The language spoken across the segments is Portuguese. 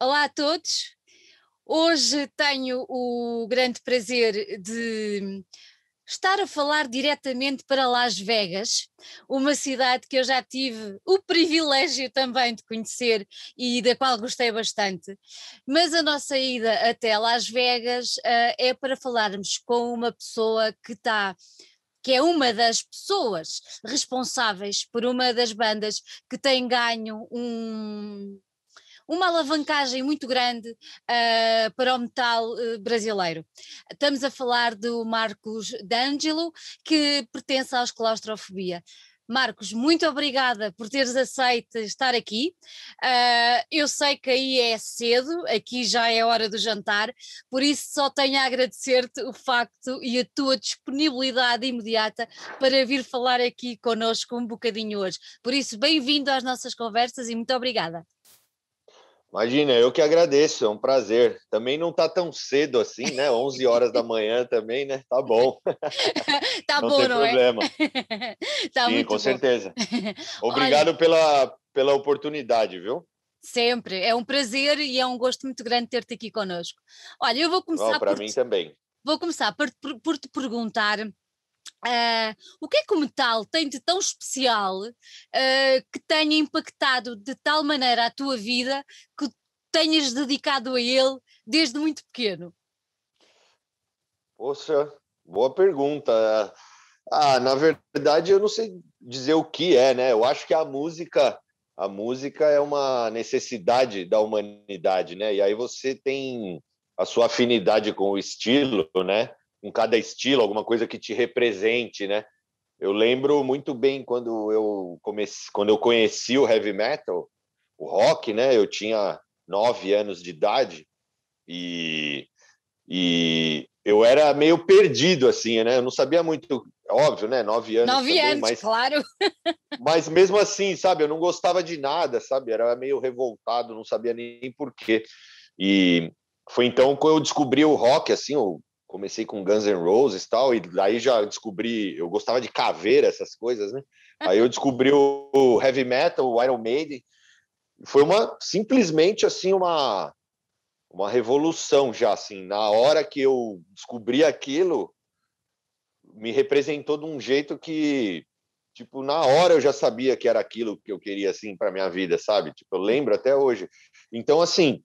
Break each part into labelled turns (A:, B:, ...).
A: Olá a todos. Hoje tenho o grande prazer de estar a falar diretamente para Las Vegas, uma cidade que eu já tive o privilégio também de conhecer e da qual gostei bastante. Mas a nossa ida até Las Vegas uh, é para falarmos com uma pessoa que está que é uma das pessoas responsáveis por uma das bandas que tem ganho um uma alavancagem muito grande uh, para o metal uh, brasileiro. Estamos a falar do Marcos D'Angelo, que pertence aos Claustrofobia. Marcos, muito obrigada por teres aceito estar aqui. Uh, eu sei que aí é cedo, aqui já é hora do jantar, por isso só tenho a agradecer-te o facto e a tua disponibilidade imediata para vir falar aqui connosco um bocadinho hoje. Por isso, bem-vindo às nossas conversas e muito obrigada.
B: Imagina, eu que agradeço, é um prazer. Também não tá tão cedo assim, né? 11 horas da manhã também, né? Tá bom.
A: tá não bom, tem não é? problema. é? tá Sim, com bom. certeza.
B: Obrigado Olha... pela, pela oportunidade, viu?
A: Sempre, é um prazer e é um gosto muito grande ter-te aqui conosco. Olha, eu vou começar. Oh, para mim também. Vou começar por, por, por te perguntar Uh, o que é que o metal tem de tão especial uh, que tenha impactado de tal maneira a tua vida que tenhas dedicado a ele desde muito pequeno?
B: Poxa, boa pergunta. Ah, na verdade eu não sei dizer o que é, né? Eu acho que a música, a música é uma necessidade da humanidade, né? E aí você tem a sua afinidade com o estilo, né? com cada estilo, alguma coisa que te represente, né? Eu lembro muito bem quando eu comecei, quando eu conheci o heavy metal, o rock, né? Eu tinha nove anos de idade e, e eu era meio perdido assim, né? Eu não sabia muito, óbvio, né? Nove anos. Nove também, anos, mas, claro. mas mesmo assim, sabe? Eu não gostava de nada, sabe? Era meio revoltado, não sabia nem porquê. E foi então que eu descobri o rock, assim, o comecei com Guns N' Roses e tal, e daí já descobri, eu gostava de caveira, essas coisas, né? Aí eu descobri o heavy metal, o Iron Maiden. Foi uma simplesmente assim uma uma revolução já assim, na hora que eu descobri aquilo, me representou de um jeito que tipo na hora eu já sabia que era aquilo que eu queria assim para minha vida, sabe? Tipo, eu lembro até hoje. Então assim,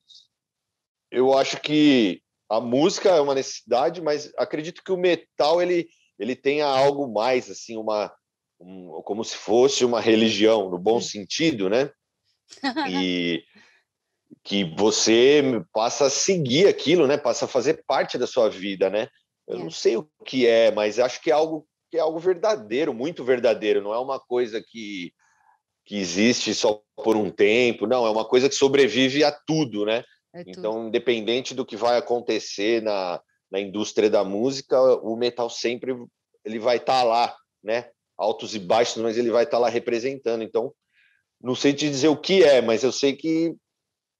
B: eu acho que a música é uma necessidade, mas acredito que o metal ele, ele tenha algo mais, assim, uma um, como se fosse uma religião, no bom hum. sentido, né? E que você passa a seguir aquilo, né? Passa a fazer parte da sua vida, né? Eu não é. sei o que é, mas acho que é algo que é algo verdadeiro, muito verdadeiro. Não é uma coisa que que existe só por um tempo, não. É uma coisa que sobrevive a tudo, né? É então, independente do que vai acontecer na, na indústria da música, o metal sempre ele vai estar tá lá, né? Altos e baixos, mas ele vai estar tá lá representando. Então, não sei te dizer o que é, mas eu sei que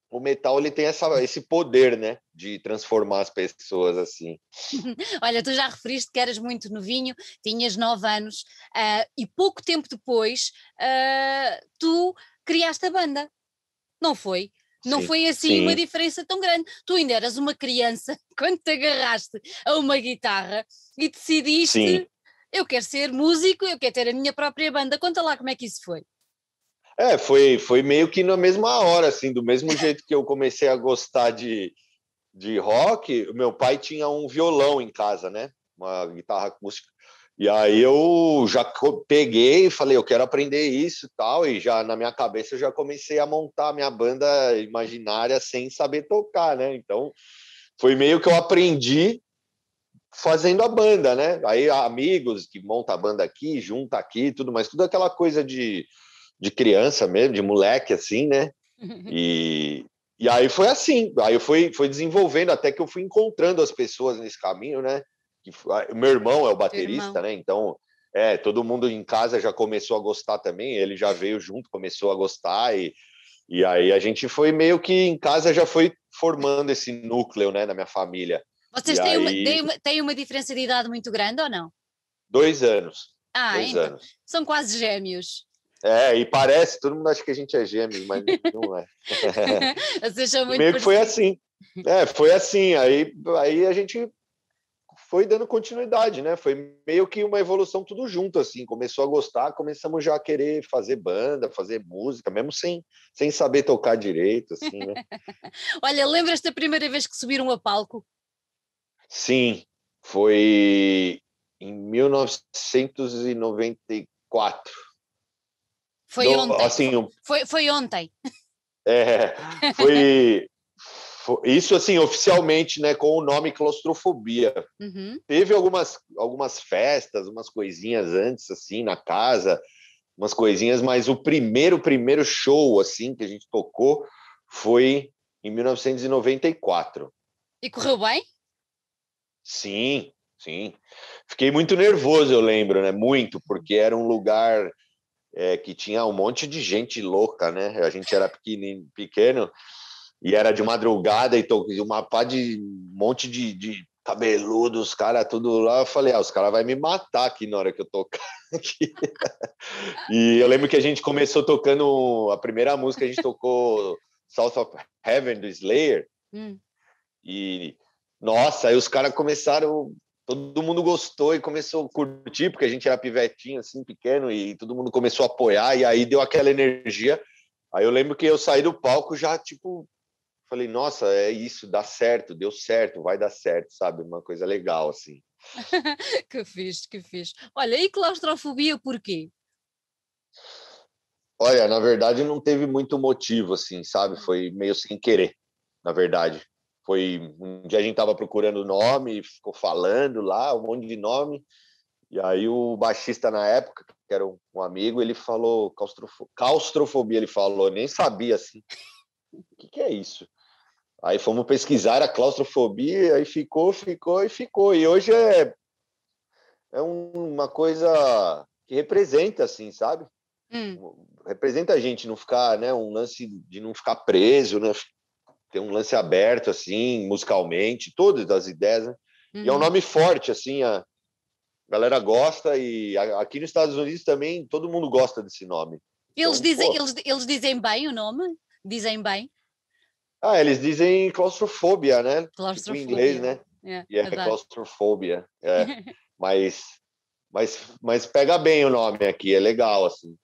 B: o metal ele tem essa, esse poder, né, de transformar as pessoas assim.
A: Olha, tu já referiste que eras muito novinho, tinhas nove anos uh, e pouco tempo depois uh, tu criaste a banda, não foi? Não sim, foi assim sim. uma diferença tão grande. Tu ainda eras uma criança quando te agarraste a uma guitarra e decidiste: sim. eu quero ser músico, eu quero ter a minha própria banda. Conta lá como é que isso foi.
B: É, foi, foi meio que na mesma hora, assim, do mesmo jeito que eu comecei a gostar de, de rock, meu pai tinha um violão em casa, né? Uma guitarra acústica. E aí eu já peguei e falei, eu quero aprender isso tal, e já na minha cabeça eu já comecei a montar a minha banda imaginária sem saber tocar, né? Então foi meio que eu aprendi fazendo a banda, né? Aí amigos que monta a banda aqui, junta aqui, tudo mais, tudo aquela coisa de, de criança mesmo, de moleque assim, né? E, e aí foi assim, aí foi, foi desenvolvendo até que eu fui encontrando as pessoas nesse caminho, né? que ah, meu irmão é o baterista, né? Então, é, todo mundo em casa já começou a gostar também, ele já veio junto, começou a gostar e e aí a gente foi meio que em casa já foi formando esse núcleo, né, na minha família. Vocês têm, aí... uma,
A: têm uma diferença de idade muito grande ou não?
B: Dois anos. Ah, dois então, anos.
A: são quase gêmeos.
B: É, e parece, todo mundo acha que a gente é gêmeo, mas não é.
A: Vocês são muito Meio que foi
B: assim. É, foi assim. Aí, aí a gente foi dando continuidade, né? Foi meio que uma evolução tudo junto, assim. Começou a gostar, começamos já a querer fazer banda, fazer música, mesmo sem, sem saber tocar direito, assim, né?
A: Olha, lembras da primeira vez que subiram a palco?
B: Sim, foi em 1994. Foi Do, ontem. Assim, um...
A: foi, foi ontem.
B: É, foi... Isso, assim, oficialmente, né, com o nome claustrofobia. Uhum. Teve algumas, algumas festas, umas coisinhas antes, assim, na casa, umas coisinhas, mas o primeiro, primeiro show, assim, que a gente tocou foi em 1994.
A: E correu bem?
B: Sim, sim. Fiquei muito nervoso, eu lembro, né? Muito, porque era um lugar é, que tinha um monte de gente louca, né? A gente era pequeno, pequeno e era de madrugada e então, tô, uma pá de um monte de, de cabeludo, os caras tudo lá. Eu falei, ah, os caras vão me matar aqui na hora que eu tocar aqui. e eu lembro que a gente começou tocando a primeira música, a gente tocou South of Heaven do Slayer. Hum. E nossa, aí os caras começaram. Todo mundo gostou e começou a curtir, porque a gente era pivetinho, assim, pequeno, e todo mundo começou a apoiar, e aí deu aquela energia. Aí eu lembro que eu saí do palco já, tipo, Falei, nossa, é isso, dá certo, deu certo, vai dar certo, sabe? Uma coisa legal, assim.
A: que fixe, que fixe. Olha, e claustrofobia por quê?
B: Olha, na verdade não teve muito motivo, assim, sabe? Foi meio sem querer, na verdade. Foi um dia a gente tava procurando nome, ficou falando lá, um monte de nome. E aí o baixista na época, que era um amigo, ele falou claustrofobia, ele falou, nem sabia assim. O que, que é isso? Aí fomos pesquisar a claustrofobia, aí ficou, ficou e ficou. E hoje é, é uma coisa que representa, assim, sabe? Hum. Representa a gente não ficar, né? Um lance de não ficar preso, né? Ter um lance aberto, assim, musicalmente, todas as ideias, né? Uhum. E é um uhum. nome forte, assim, a galera gosta e aqui nos Estados Unidos também todo mundo gosta desse nome.
A: Eles, então, dizem, eles, eles dizem bem o nome? Dizem bem?
B: Ah, eles dizem claustrofobia, né? Tipo, claustrofobia. Em inglês, né? É, e é, é claustrofobia. É. mas, mas, mas pega bem o nome aqui, é legal, assim.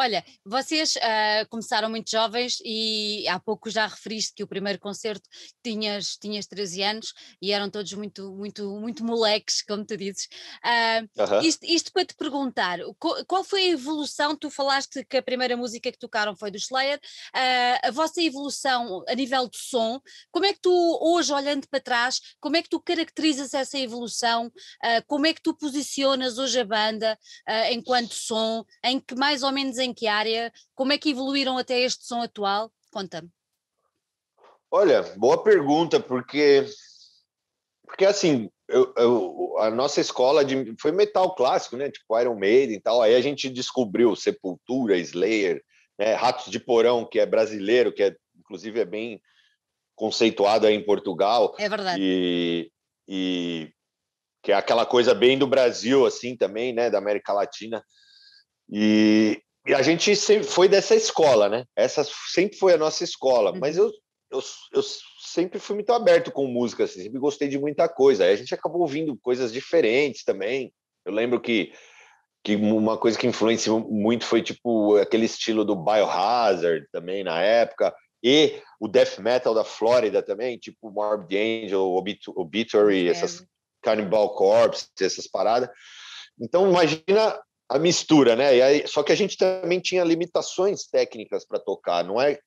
A: Olha, vocês uh, começaram muito jovens e há pouco já referiste que o primeiro concerto tinhas, tinhas 13 anos e eram todos muito, muito, muito moleques, como tu dizes. Uh, uh -huh. isto, isto, para te perguntar, qual, foi a evolução? Tu falaste que a primeira música que tocaram foi do Slayer, ah, a vossa evolução a nível de som, como é que tu, hoje, olhando para trás, como é que tu caracterizas essa evolução? Ah, como é que tu posicionas hoje a banda enquanto som? Em que mais ou menos em em que área, como é que evoluíram até este som atual? Conta-me.
B: Olha, boa pergunta, porque porque assim, eu, eu, a nossa escola de, foi metal clássico, né? Tipo Iron Maiden e tal. Aí a gente descobriu Sepultura, Slayer, né? Ratos de Porão, que é brasileiro, que é, inclusive é bem conceituado aí em Portugal. É verdade. E, e que é aquela coisa bem do Brasil, assim, também, né? Da América Latina. E, e a gente sempre foi dessa escola, né? Essa sempre foi a nossa escola. Mas uhum. eu, eu, eu sempre fui muito aberto com música, assim, sempre gostei de muita coisa. Aí a gente acabou ouvindo coisas diferentes também. Eu lembro que, que uma coisa que influenciou muito foi tipo aquele estilo do Biohazard também na época e o death metal da Flórida também, tipo Morbid Angel, Obit Obituary, é. essas Cannibal Corpse, essas paradas. Então imagina a mistura, né? Aí, só que a gente também tinha limitações técnicas para tocar, não é?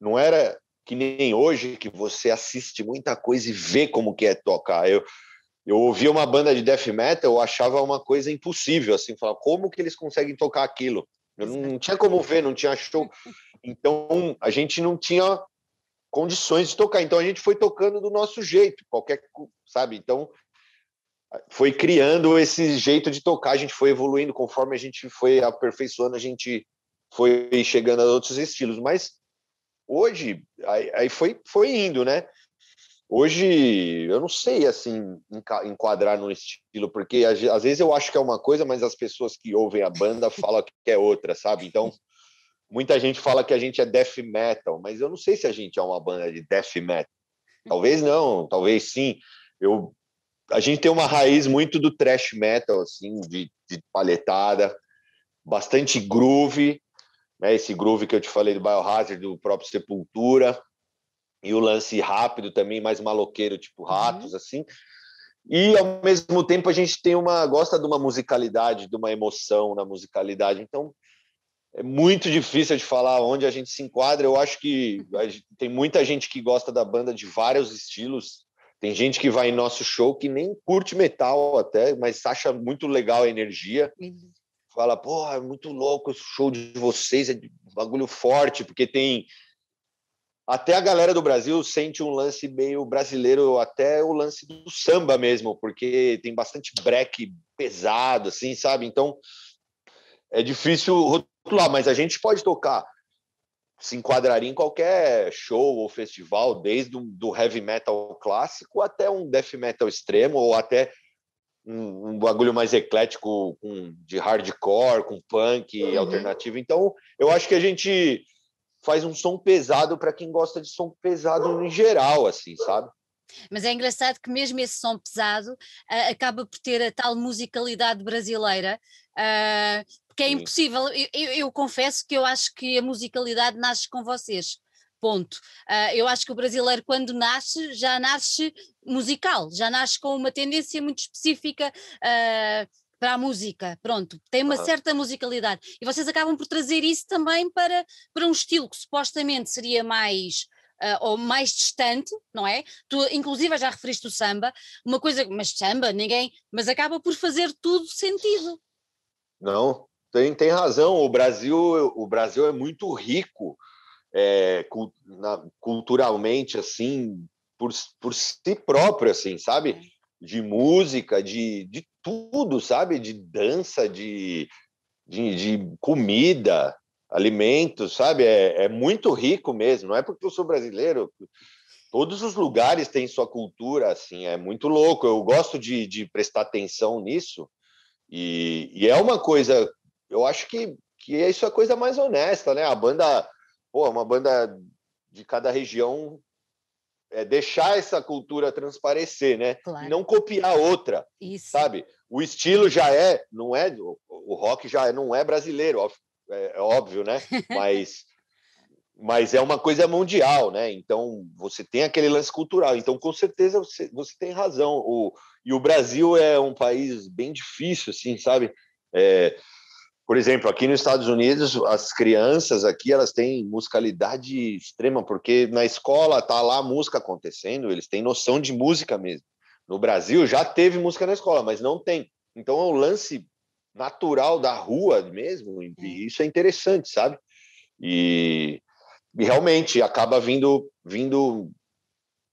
B: Não era que nem hoje que você assiste muita coisa e vê como que é tocar. Eu eu ouvia uma banda de death metal, eu achava uma coisa impossível, assim, falar como que eles conseguem tocar aquilo. Eu não, não tinha como ver, não tinha show. Então a gente não tinha condições de tocar. Então a gente foi tocando do nosso jeito, qualquer, sabe? Então foi criando esse jeito de tocar, a gente foi evoluindo conforme a gente foi aperfeiçoando, a gente foi chegando a outros estilos, mas hoje aí, aí foi foi indo, né? Hoje eu não sei assim enquadrar no estilo, porque às vezes eu acho que é uma coisa, mas as pessoas que ouvem a banda falam que é outra, sabe? Então muita gente fala que a gente é death metal, mas eu não sei se a gente é uma banda de death metal. Uhum. Talvez não, talvez sim. Eu a gente tem uma raiz muito do thrash metal, assim, de, de palhetada, bastante groove, né? Esse groove que eu te falei do Biohazard, do próprio Sepultura, e o lance rápido também, mais maloqueiro, tipo uhum. Ratos, uhum. assim. E ao mesmo tempo a gente tem uma gosta de uma musicalidade, de uma emoção na musicalidade. Então é muito difícil de falar onde a gente se enquadra. Eu acho que gente, tem muita gente que gosta da banda de vários estilos tem gente que vai em nosso show que nem curte metal até, mas acha muito legal a energia. Fala, porra, é muito louco o show de vocês, é de bagulho forte, porque tem. Até a galera do Brasil sente um lance meio brasileiro, até o lance do samba mesmo, porque tem bastante break pesado, assim, sabe? Então é difícil rotular, mas a gente pode tocar se enquadraria em qualquer show ou festival, desde um, do heavy metal clássico até um death metal extremo, ou até um, um bagulho mais eclético com, de hardcore, com punk, uhum. alternativo. Então, eu acho que a gente faz um som pesado para quem gosta de som pesado em geral, assim, sabe?
A: Mas é engraçado que mesmo esse som pesado uh, acaba por ter a tal musicalidade brasileira uh, que é impossível. Eu, eu, eu, confesso que eu acho que a musicalidade nasce com vocês. Ponto. Uh, eu acho que o brasileiro, quando nasce, já nasce musical, já nasce com uma tendência muito específica. Uh, para a música, pronto, tem uma ah. certa musicalidade. E vocês acabam por trazer isso também para, para um estilo que supostamente seria mais Uh, ou mais distante, não é? Tu, inclusive, já referiste o samba, uma coisa, mas samba, ninguém, mas acaba por fazer tudo sentido.
B: Não, tem, tem razão. O Brasil, o Brasil é muito rico é, culturalmente, assim, por, por si próprio, assim, sabe? É. De música, de, de tudo, sabe? De dança, de, de, de comida, alimentos, sabe? É, é, muito rico mesmo. Não é porque eu sou brasileiro. Todos os lugares têm sua cultura, assim, é muito louco. Eu gosto de, de prestar atenção nisso. E, e é uma coisa eu acho que, que isso é a coisa mais honesta, né? A banda, pô, uma banda de cada região é deixar essa cultura transparecer, né? Claro. E não copiar outra, Isso. sabe? O estilo já é, não é, o rock já é, não é brasileiro, é, é, óbvio, né? Mas, mas é uma coisa mundial, né? Então você tem aquele lance cultural. Então com certeza você, você tem razão. O, e o Brasil é um país bem difícil, assim, sabe? É, por exemplo, aqui nos Estados Unidos, as crianças aqui elas têm musicalidade extrema, porque na escola tá lá música acontecendo, eles têm noção de música mesmo. No Brasil já teve música na escola, mas não tem. Então é um lance natural da rua mesmo, e é. isso é interessante, sabe? E, e realmente acaba vindo vindo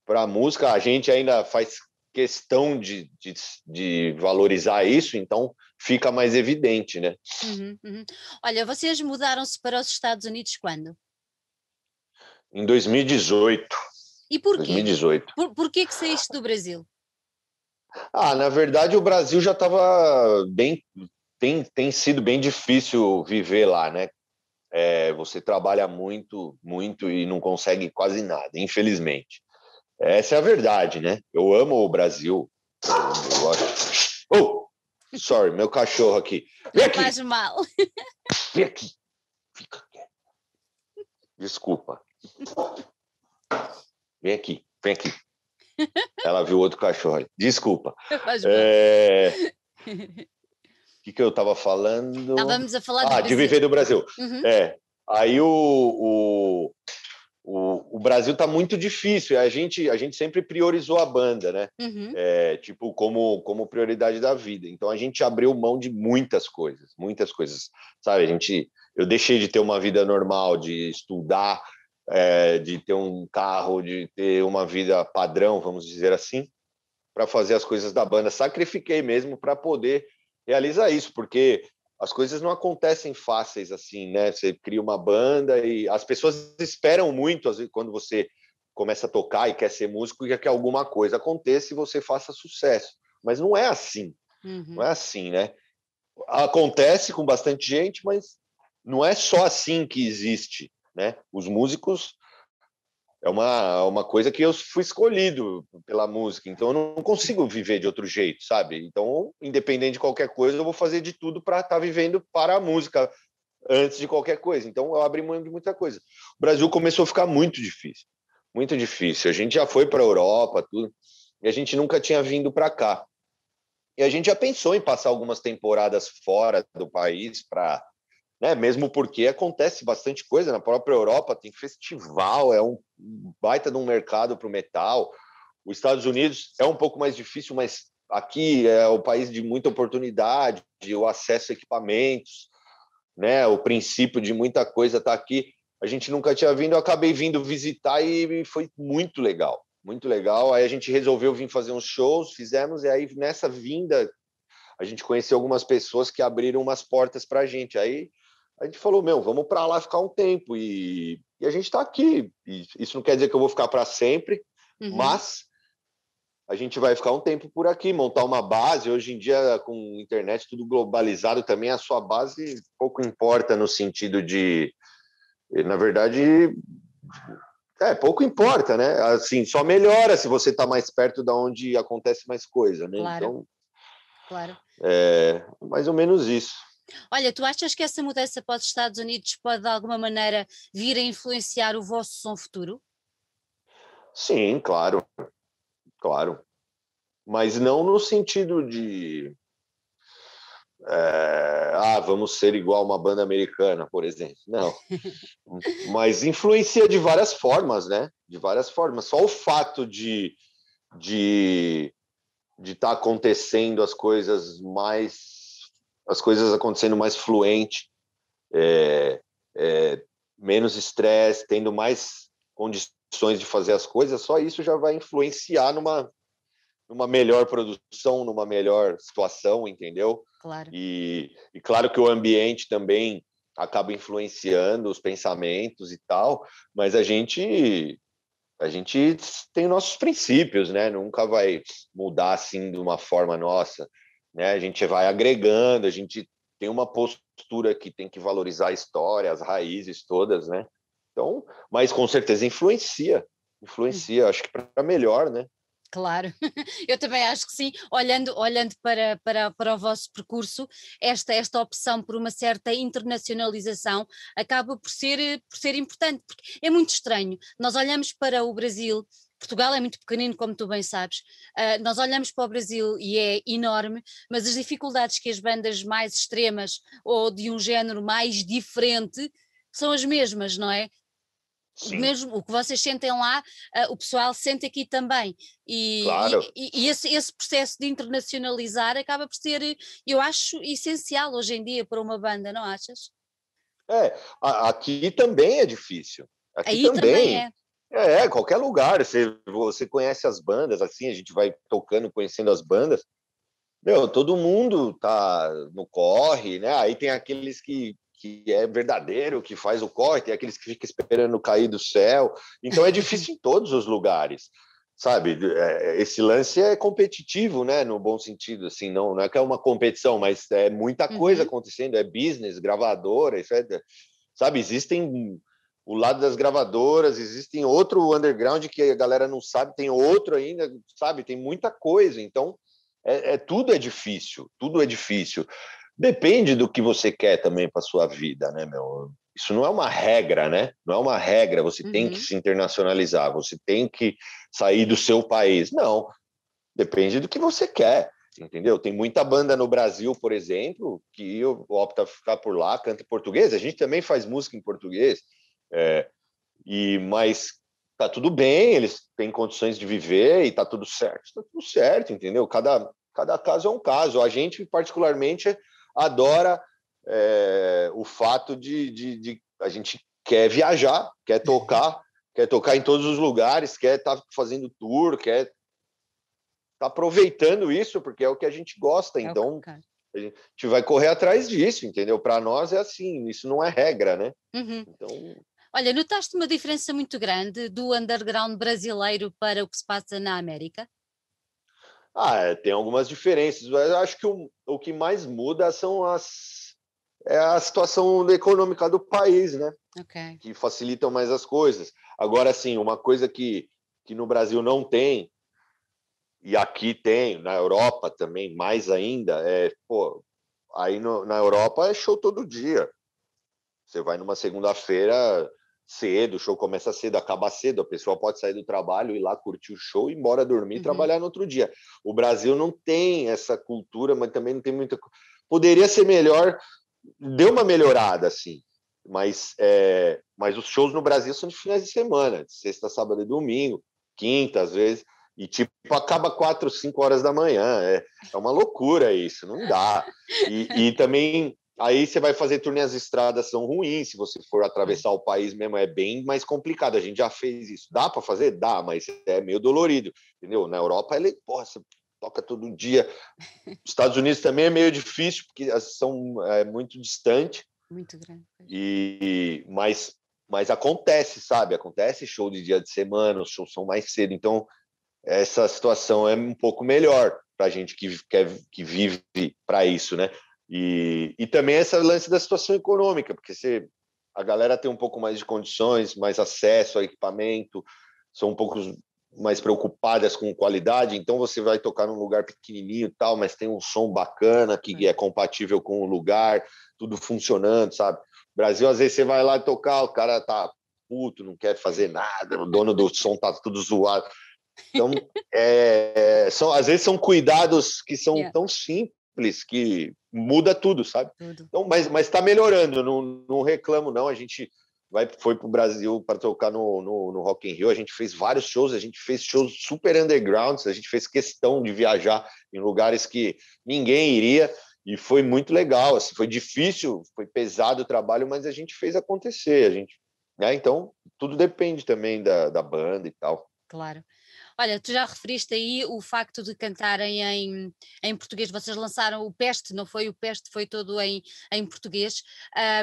B: para a música. A gente ainda faz questão de, de, de, valorizar isso, então fica mais evidente, né?
A: Uhum, uhum. Olha, vocês mudaram-se para os Estados Unidos quando?
B: Em 2018. E por quê? 2018.
A: Por, por que, que saíste do Brasil?
B: Ah, na verdade o Brasil já estava bem... Tem, tem sido bem difícil viver lá, né? É, você trabalha muito, muito e não consegue quase nada, infelizmente. Essa é a verdade, né? Eu amo o Brasil. Eu Oh! Sorry, meu cachorro aqui.
A: Vem aqui! Faz mal.
B: Vem aqui. Fica quieto. Desculpa. Vem aqui, vem aqui. Ela viu outro cachorro Desculpa.
A: Faz é... O
B: que, que eu estava falando? Estávamos
A: a falar ah, de viver do Brasil. Uhum.
B: É. Aí o, o, o, o Brasil tá muito difícil. A gente, a gente sempre priorizou a banda, né? Uhum. É, tipo, como, como prioridade da vida. Então a gente abriu mão de muitas coisas, muitas coisas. Sabe, a gente. Eu deixei de ter uma vida normal, de estudar, é, de ter um carro, de ter uma vida padrão, vamos dizer assim, para fazer as coisas da banda. Sacrifiquei mesmo para poder realizar isso, porque as coisas não acontecem fáceis assim, né? Você cria uma banda e as pessoas esperam muito vezes, quando você começa a tocar e quer ser músico e que alguma coisa aconteça e você faça sucesso. Mas não é assim. Uhum. Não é assim, né? Acontece com bastante gente, mas não é só assim que existe, né? Os músicos é uma, uma coisa que eu fui escolhido pela música, então eu não consigo viver de outro jeito, sabe? Então, independente de qualquer coisa, eu vou fazer de tudo para estar tá vivendo para a música antes de qualquer coisa. Então, eu abri mão de muita coisa. O Brasil começou a ficar muito difícil, muito difícil. A gente já foi para a Europa, tudo, e a gente nunca tinha vindo para cá. E a gente já pensou em passar algumas temporadas fora do país para né? Mesmo porque acontece bastante coisa na própria Europa, tem festival, é um baita de um mercado para o metal. Os Estados Unidos é um pouco mais difícil, mas aqui é o país de muita oportunidade, o acesso a equipamentos, né? O princípio de muita coisa está aqui. A gente nunca tinha vindo, eu acabei vindo visitar e foi muito legal, muito legal. Aí a gente resolveu vir fazer uns shows, fizemos, e aí nessa vinda a gente conheceu algumas pessoas que abriram umas portas para a gente. Aí a gente falou, meu, vamos para lá ficar um tempo e, e a gente está aqui. E isso não quer dizer que eu vou ficar para sempre, uhum. mas a gente vai ficar um tempo por aqui, montar uma base. Hoje em dia, com internet tudo globalizado também, a sua base pouco importa no sentido de, na verdade, é, pouco importa, né? Assim, só melhora se você está mais perto da onde acontece mais coisa, né? Claro. Então, claro. É mais ou menos isso.
A: Olha, tu achas que essa mudança para os Estados Unidos pode de alguma maneira vir a influenciar o vosso som futuro?
B: Sim, claro, claro. Mas não no sentido de é, ah, vamos ser igual uma banda americana, por exemplo. Não. Mas influencia de várias formas, né? De várias formas. Só o fato de de de estar tá acontecendo as coisas mais as coisas acontecendo mais fluente, é, é, menos estresse, tendo mais condições de fazer as coisas, só isso já vai influenciar numa, numa melhor produção, numa melhor situação, entendeu? Claro. E, e claro que o ambiente também acaba influenciando os pensamentos e tal, mas a gente a gente tem nossos princípios, né? Nunca vai mudar assim de uma forma nossa. Né? A gente vai agregando, a gente tem uma postura que tem que valorizar a história, as raízes todas, né? Então, mas com certeza influencia, influencia, uhum. acho que para melhor, né?
A: Claro, eu também acho que sim. Olhando, olhando para, para, para o vosso percurso, esta, esta opção por uma certa internacionalização acaba por ser, eh, por ser importante, porque é muito estranho. Nós olhamos para o Brasil Portugal é muito pequenino, como tu bem sabes. Uh, nós olhamos para o Brasil e é enorme, mas as dificuldades que as bandas mais extremas ou de um género mais diferente são as mesmas, não é? Sim. Mesmo o que vocês sentem lá, uh, o pessoal sente aqui também. E, claro. e, e esse, esse, processo de internacionalizar acaba por ser, eu acho, essencial hoje em dia para uma banda, não achas?
B: É, aqui também é difícil. Aqui Aí também, também é. É, qualquer lugar. Você, você conhece as bandas, assim, a gente vai tocando, conhecendo as bandas. Meu, todo mundo tá no corre, né? Aí tem aqueles que, que é verdadeiro, que faz o corre, tem aqueles que ficam esperando cair do céu. Então é difícil em todos os lugares, sabe? É, esse lance é competitivo, né? No bom sentido, assim, não, não é que é uma competição, mas é muita coisa uhum. acontecendo, é business, gravadora, isso é, sabe? Existem o lado das gravadoras, existem outro underground que a galera não sabe, tem outro ainda, sabe? Tem muita coisa. Então, é, é tudo é difícil, tudo é difícil. Depende do que você quer também para sua vida, né, meu? Isso não é uma regra, né? Não é uma regra. Você uhum. tem que uhum. se internacionalizar, você tem que sair do seu país. Não. Depende do que você quer entendeu? Tem muita banda no Brasil, por exemplo, que opta ficar por lá, canta em português. A gente também faz música em português, é, e mas tá tudo bem, eles têm condições de viver e tá tudo certo, tá tudo certo, entendeu? Cada cada caso é um caso. A gente particularmente adora é, o fato de, de, de, a gente quer viajar, quer tocar, quer tocar em todos os lugares, quer estar tá fazendo tour, quer tá aproveitando isso porque é o que a gente gosta. É então a gente vai correr atrás disso, entendeu? Para nós é assim, isso não é regra, né? Uhum. Então
A: Olha, notaste uma diferença muito grande do underground brasileiro para o que se passa na América?
B: Ah, é, tem algumas diferenças, mas acho que o, o que mais muda são as é a situação econômica do país, né? Okay. Que facilitam mais as coisas. Agora, sim, uma coisa que, que no Brasil não tem, e aqui tem, na Europa também, mais ainda, é, pô, aí no, na Europa é show todo dia. Você vai numa segunda-feira, cedo, o show começa cedo, acaba cedo, a pessoa pode sair do trabalho, e lá curtir o show, ir embora dormir e uhum. trabalhar no outro dia. O Brasil não tem essa cultura, mas também não tem muita. Poderia ser melhor, deu uma melhorada, assim, mas, é... mas os shows no Brasil são de finais de semana, de sexta, sábado e domingo, quinta, às vezes. E, tipo, acaba quatro, cinco horas da manhã. É, é uma loucura isso, não dá. E, e também Aí você vai fazer turnê, as estradas são ruins. Se você for atravessar hum. o país mesmo, é bem mais complicado. A gente já fez isso. Dá para fazer? Dá, mas é meio dolorido, entendeu? Na Europa, ele, porra, você toca todo dia. Estados Unidos também é meio difícil, porque são é, muito distante. Muito grande. É. E, mas, mas acontece, sabe? Acontece show de dia de semana, os shows são mais cedo. Então, essa situação é um pouco melhor para a gente que, quer, que vive para isso, né? E, e também essa lance da situação econômica, porque se a galera tem um pouco mais de condições, mais acesso a equipamento, são um pouco mais preocupadas com qualidade, então você vai tocar num lugar pequenininho e tal, mas tem um som bacana que é, é compatível com o lugar, tudo funcionando, sabe? Brasil, às vezes você vai lá tocar, o cara tá puto, não quer fazer nada, o dono do som tá tudo zoado. Então, é, é, são, às vezes são cuidados que são yeah. É. tão simples simples que muda tudo, sabe? Tudo. Então, mas está melhorando, não, não reclamo, não. A gente vai, foi para o Brasil para tocar no, no, no, Rock in Rio, a gente fez vários shows, a gente fez shows super underground. a gente fez questão de viajar em lugares que ninguém iria. E foi muito legal, assim, foi difícil, foi pesado o trabalho, mas a gente fez acontecer, a gente, né? Então, tudo depende também da, da banda e tal.
A: Claro. Olha, tu já referiste aí o facto de cantarem em, em português, vocês lançaram o Peste, não foi o Peste, foi todo em, em português.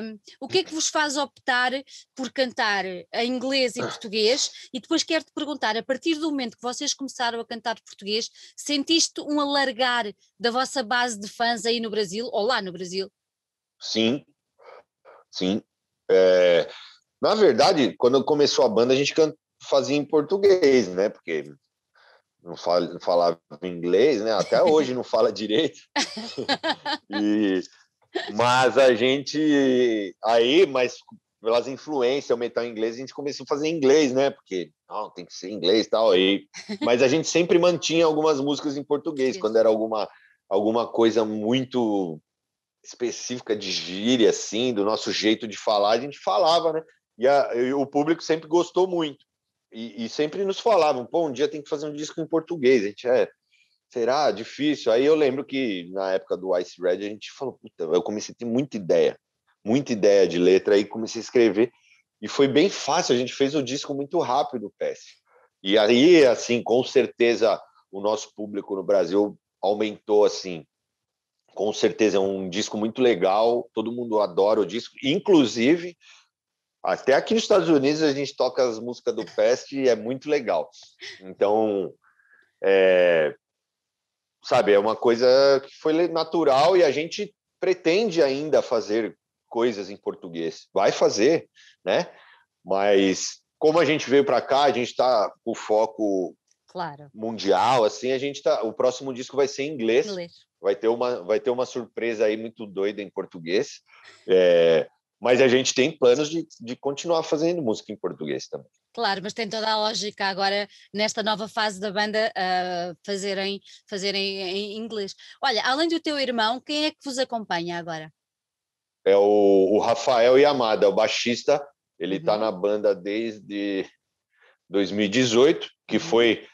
A: Um, o que é que vos faz optar por cantar em inglês e ah. português? E depois quero-te perguntar, a partir do momento que vocês começaram a cantar português, sentiste um alargar da vossa base de fãs aí no Brasil, ou lá no Brasil?
B: Sim, sim. É, na verdade, quando começou a banda, a gente fazia em português, né? Porque não, não falava inglês, né? Até hoje não fala direito. e, mas a gente aí, mas pelas influências, o metal inglês, a gente começou a fazer inglês, né? Porque não, tem que ser inglês tal, e tal. Mas a gente sempre mantinha algumas músicas em português, quando era alguma, alguma coisa muito específica de gíria, assim, do nosso jeito de falar, a gente falava, né? E, a, e o público sempre gostou muito. E, e, sempre nos falavam, pô, um dia tem que fazer um disco em português. A gente é, será difícil? Aí eu lembro que na época do Ice Red a gente falou, puta, eu comecei a ter muita ideia, muita ideia de letra, aí comecei a escrever. E foi bem fácil, a gente fez o disco muito rápido, Péssimo. E aí, assim, com certeza o nosso público no Brasil aumentou, assim, com certeza é um disco muito legal, todo mundo adora o disco, inclusive até aqui nos Estados Unidos a gente toca as músicas do Pest e é muito legal. Então, é, sabe, é uma coisa que foi natural e a gente pretende ainda fazer coisas em português. Vai fazer, né? Mas como a gente veio para cá, a gente está com foco claro. mundial, assim, a gente tá. O próximo disco vai ser em inglês. inglês. Vai ter uma, vai ter uma surpresa aí muito doida em português. É, mas a gente tem planos de, de continuar fazendo música em português também.
A: Claro, mas tem toda a lógica agora, nesta nova fase da banda, uh, fazerem, fazerem em inglês. Olha, além do teu irmão, quem é que vos acompanha agora?
B: É o, o Rafael Yamada, o baixista. Ele está uhum. na banda desde 2018, que uhum. foi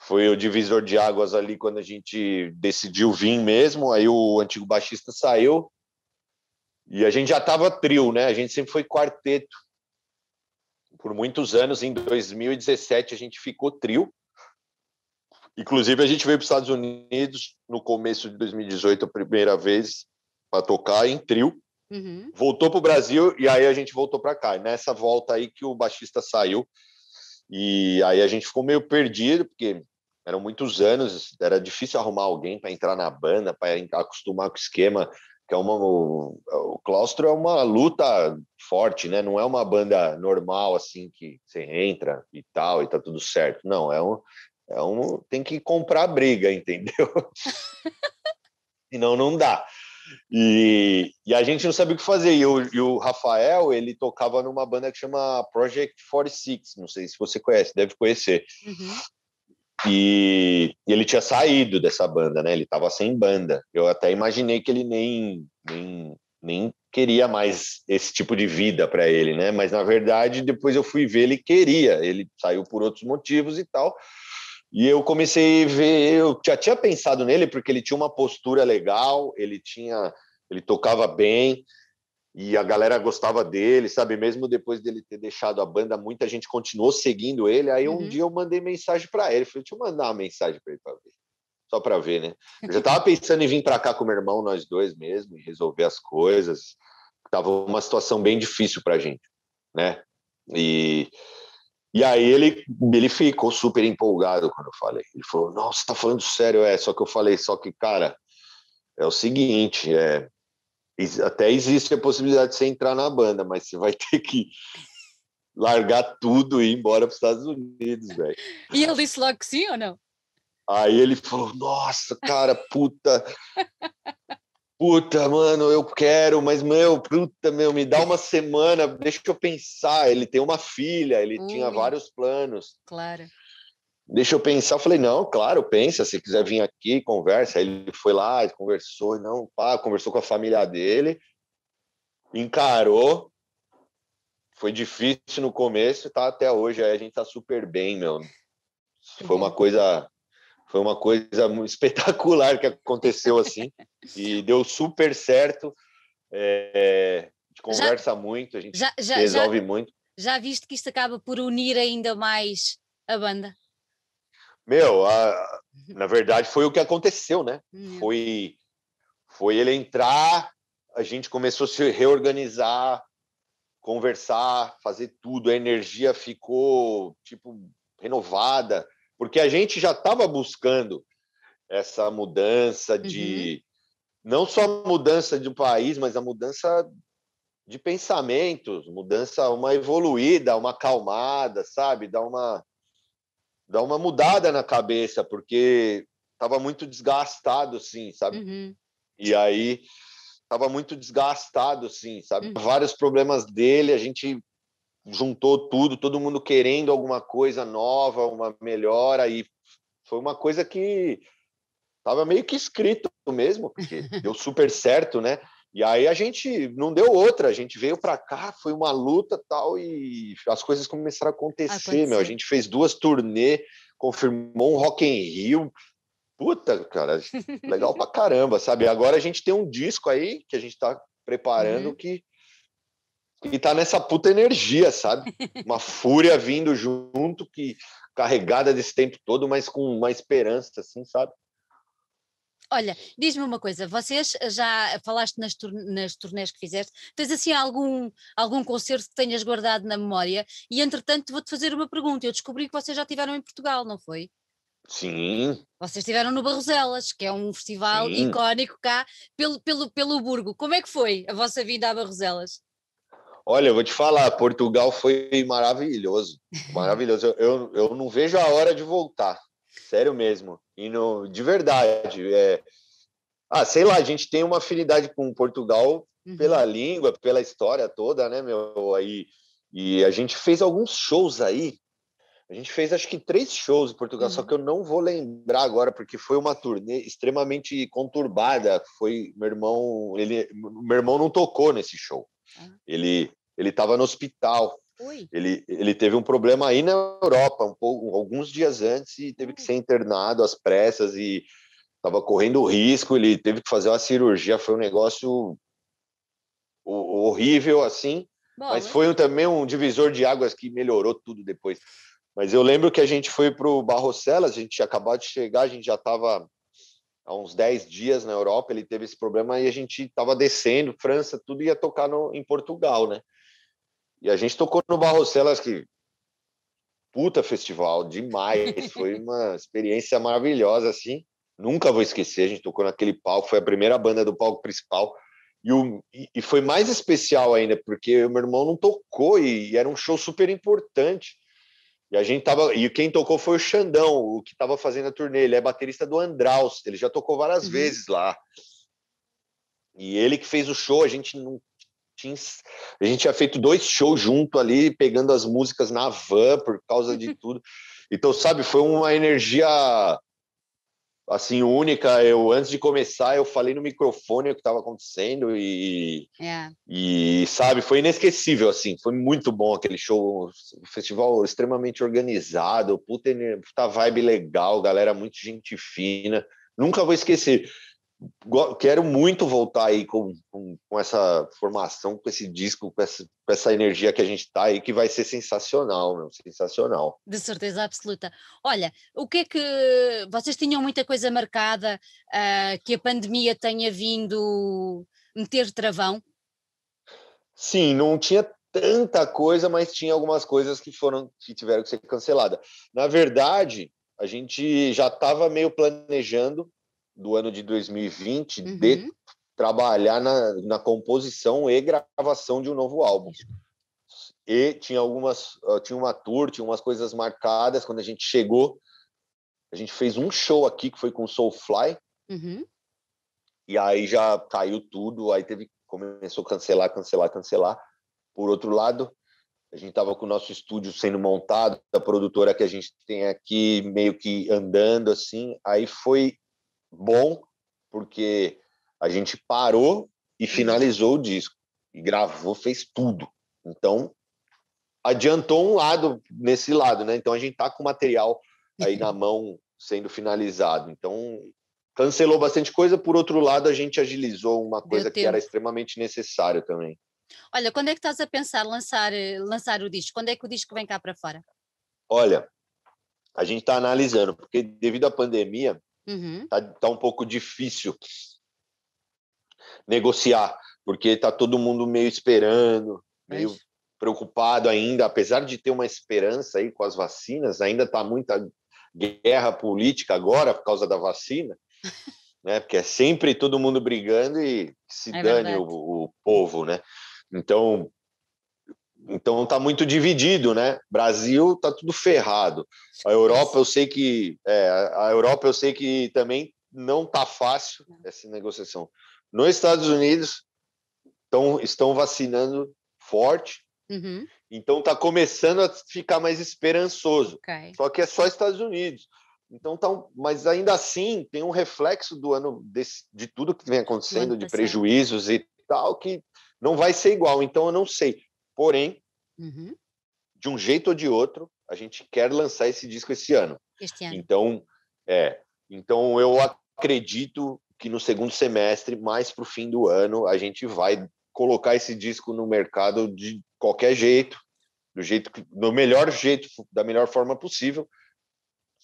B: foi o divisor de águas ali quando a gente decidiu vir mesmo. Aí o antigo baixista saiu, e a gente já estava trio, né? A gente sempre foi quarteto. Por muitos anos, em 2017, a gente ficou trio. Inclusive, a gente veio para os Estados Unidos no começo de 2018, a primeira vez, para tocar em trio. Uhum. Voltou para o Brasil e aí a gente voltou para cá. nessa volta aí que o baixista saiu. E aí a gente ficou meio perdido, porque eram muitos anos, era difícil arrumar alguém para entrar na banda, para acostumar com o esquema que é uma o, o Claustro é uma luta forte, né? Não é uma banda normal assim que você entra e tal e tá tudo certo. Não, é um é um tem que comprar briga, entendeu? e não dá. E, e a gente não sabia o que fazer. E, e o Rafael, ele tocava numa banda que chama Project 46. Não sei se você conhece, deve conhecer. Uhum. E, e, ele tinha saído dessa banda, né? Ele estava sem banda. Eu até imaginei que ele nem, nem, nem queria mais esse tipo de vida para ele, né? Mas na verdade, depois eu fui ver, ele queria. Ele saiu por outros motivos e tal. E eu comecei a ver, eu já tinha pensado nele porque ele tinha uma postura legal, ele tinha, ele tocava bem, e a galera gostava dele, sabe? Mesmo depois dele ter deixado a banda, muita gente continuou seguindo ele. Aí uhum. um dia eu mandei mensagem para ele, falei, deixa eu mandar uma mensagem para ele para ver. Só para ver, né? Eu já tava pensando em vir para cá com meu irmão, nós dois mesmo, e resolver as coisas. Tava uma situação bem difícil pra gente, né? E e aí ele, ele ficou super empolgado quando eu falei. Ele falou, nossa, tá falando sério, é. Só que eu falei, só que, cara, é o seguinte, é, até existe a possibilidade de você entrar na banda, mas você vai ter que largar tudo e ir embora para os Estados Unidos, velho.
A: E ele disse logo que sim ou não?
B: Aí ele falou: Nossa, cara, puta. Puta, mano, eu quero, mas meu, puta, meu, me dá uma semana, deixa eu pensar. Ele tem uma filha, ele tinha vários planos. Claro deixa eu pensar. Eu falei, não, claro, pensa, se quiser vir aqui, conversa. Aí ele foi lá, conversou, não, pá, conversou com a família dele, encarou. Foi difícil no começo, tá até hoje. Aí a gente tá super bem, meu. Foi uma coisa, foi uma coisa espetacular que aconteceu assim e deu super certo. É, a gente conversa já, muito, a gente já, já, resolve muito.
A: Já viste que isso acaba por unir ainda mais a banda?
B: Meu, a, na verdade foi o que aconteceu, né? Foi, foi ele entrar, a gente começou a se reorganizar, conversar, fazer tudo, a energia ficou tipo renovada, porque a gente já estava buscando essa mudança de uhum. não só a mudança de um país, mas a mudança de pensamentos, mudança uma evoluída, uma acalmada, sabe? Dar uma dar uma mudada na cabeça, porque tava muito desgastado, assim, sabe? Uhum. E aí tava muito desgastado, assim, sabe? Uhum. Vários problemas dele, a gente juntou tudo, todo mundo querendo alguma coisa nova, uma melhora, e foi uma coisa que tava meio que escrito mesmo, porque deu super certo, né? E aí a gente não deu outra, a gente veio para cá, foi uma luta tal e as coisas começaram a acontecer, Aconteceu. meu. A gente fez duas turnê, confirmou um Rock in Rio. Puta, cara, legal pra caramba, sabe? Agora a gente tem um disco aí que a gente tá preparando uhum. que e tá nessa puta energia, sabe? Uma fúria vindo junto que carregada desse tempo todo, mas com uma esperança assim, sabe?
A: Olha, diz-me uma coisa, vocês eh, já falaste nas, nas turnés que fizeste, tens assim algum, algum concerto que tenhas guardado na memória? E entretanto vou-te fazer uma pergunta, eu descobri que vocês já estiveram em Portugal, não foi? Sim. Vocês estiveram no Barroselas, que é um festival Sim. icónico cá pelo, pelo, pelo Burgo. Como é que foi a vossa vinda a Barroselas?
B: Olha, eu vou te falar, Portugal foi maravilhoso, maravilhoso. Eu, eu, eu não vejo a hora de voltar sério mesmo. E no, de verdade. É, ah, sei lá, a gente tem uma afinidade com Portugal uhum. pela língua, pela história toda, né, meu? Aí, e a gente fez alguns shows aí. A gente fez acho que três shows em Portugal, uhum. só que eu não vou lembrar agora, porque foi uma turnê extremamente conturbada. Foi meu irmão, ele, meu irmão não tocou nesse show. Uhum. Ele ele estava no hospital ele, ele teve um problema aí na Europa, um pouco, alguns dias antes, e teve que hum. ser internado às pressas e estava correndo risco. Ele teve que fazer uma cirurgia, foi um negócio horrível assim. Bom, mas né? foi um, também um divisor de águas que melhorou tudo depois. Mas eu lembro que a gente foi para o Barrocelas, a gente tinha acabado de chegar, a gente já estava há uns 10 dias na Europa, ele teve esse problema e a gente estava descendo, França, tudo ia tocar no, em Portugal, né? E a gente tocou no Barrocelas, que puta festival, demais. Foi uma experiência maravilhosa, assim. Nunca vou esquecer. A gente tocou naquele palco, foi a primeira banda do palco principal. E, o, e foi mais especial ainda, porque o meu irmão não tocou e, e, era um show super importante. E a gente tava. E quem tocou foi o Xandão, o que estava fazendo a turnê. Ele é baterista do Andraus, ele já tocou várias uhum. vezes lá. E ele que fez o show, a gente não a gente tinha feito dois shows junto ali, pegando as músicas na van por causa de tudo. Então, sabe, foi uma energia assim única. Eu antes de começar, eu falei no microfone o que estava acontecendo e é. e sabe, foi inesquecível assim. Foi muito bom aquele show, um festival extremamente organizado, puta, puta vibe legal, galera muito gente fina. Nunca vou esquecer quero muito voltar aí com, com, com, essa formação, com esse disco, com essa, com essa energia que a gente está aí, que vai ser sensacional, meu, sensacional.
A: De certeza absoluta. Olha, o que é que vocês tinham muita coisa marcada uh, que a pandemia tenha vindo meter travão?
B: Sim, não tinha tanta coisa, mas tinha algumas coisas que foram que tiveram que ser canceladas. Na verdade, a gente já estava meio planejando do ano de 2020 uhum. de trabalhar na, na composição e gravação de um novo álbum. E tinha algumas, ah, tinha uma tour, tinha umas coisas marcadas. Quando a gente chegou, a gente fez um show aqui que foi com Soulfly. Uhum. E aí já caiu tudo, aí teve começou a cancelar, cancelar, cancelar. Por outro lado, a gente estava com o nosso estúdio sendo montado, a produtora que a gente tem aqui meio que andando assim. Aí foi bom, porque a gente parou e uhum. finalizou o disco. E gravou, fez tudo. Então, adiantou um lado nesse lado, né? Então a gente tá com material aí uhum. na mão sendo finalizado. Então, cancelou bastante coisa, por outro lado, a gente agilizou uma coisa que era extremamente necessária também.
A: Olha, quando é que estás a pensar lançar, eh, lançar o disco? Quando é que o disco vem cá para fora?
B: Olha, a gente está analisando, porque devido à pandemia, Uhum. Tá, tá um pouco difícil negociar, porque tá todo mundo meio esperando, meio preocupado ainda, apesar de ter uma esperança aí com as vacinas, ainda tá muita guerra política agora por causa da vacina, né? Porque é sempre todo mundo brigando e se é dane o, o, povo, né? Então então tá muito dividido, né? Brasil tá tudo ferrado. A Europa eu sei que é, a Europa eu sei que também não tá fácil essa negociação. Nos Estados Unidos tão, estão vacinando forte. Uhum. Então tá começando a ficar mais esperançoso. Okay. Só que é só Estados Unidos. Então tá, um, mas ainda assim tem um reflexo do ano desse, de tudo que vem acontecendo, de prejuízos e tal que não vai ser igual. Então eu não sei Porém, uhum. de um jeito ou de outro, a gente quer lançar esse disco esse ano. Este ano. Então, é. Então eu acredito que no segundo semestre, mais para o fim do ano, a gente vai colocar esse disco no mercado de qualquer jeito, do jeito que, no melhor jeito, da melhor forma possível,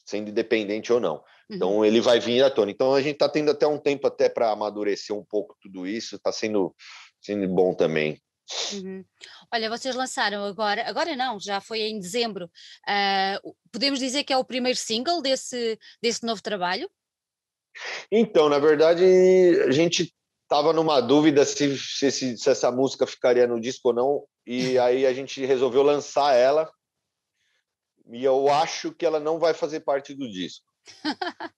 B: sendo independente ou não. Uhum. Então uhum. ele vai vir à tona. Então a gente está tendo até um tempo até para amadurecer um pouco tudo isso. Está sendo sendo bom também
A: Uhum. Olha, vocês lançaram agora, agora não, já foi em dezembro. Uh, podemos dizer que é o primeiro single desse, desse novo trabalho?
B: Então, na verdade, a gente estava numa dúvida se, se, se, essa música ficaria no disco ou não, e aí a gente resolveu lançar ela. E eu acho que ela não vai fazer parte do disco.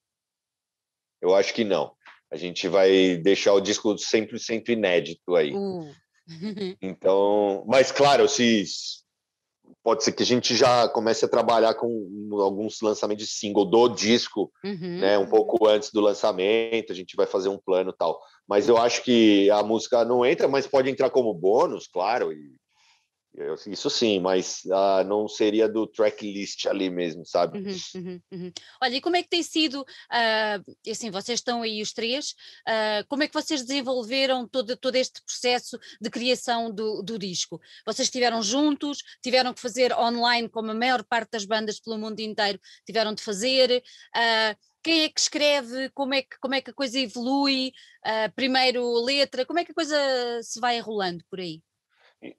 B: eu acho que não. A gente vai deixar o disco sempre, sempre inédito aí.
A: Uh.
B: Então, mas claro, se pode ser que a gente já comece a trabalhar com alguns lançamentos de single do disco, uhum. né, um pouco antes do lançamento, a gente vai fazer um plano tal. Mas eu acho que a música não entra, mas pode entrar como bônus, claro, e isso sim, mas ah, não seria do tracklist ali mesmo, sabe? Uhum, uhum,
A: uhum. Olha, e como é que tem sido, uh, assim, vocês estão aí os três, uh, como é que vocês desenvolveram todo, todo este processo de criação do, do, disco? Vocês estiveram juntos, tiveram que fazer online, como a maior parte das bandas pelo mundo inteiro tiveram de fazer, uh, quem é que escreve, como é que, como é que a coisa evolui, primeiro letra, como é que a coisa se vai enrolando por aí?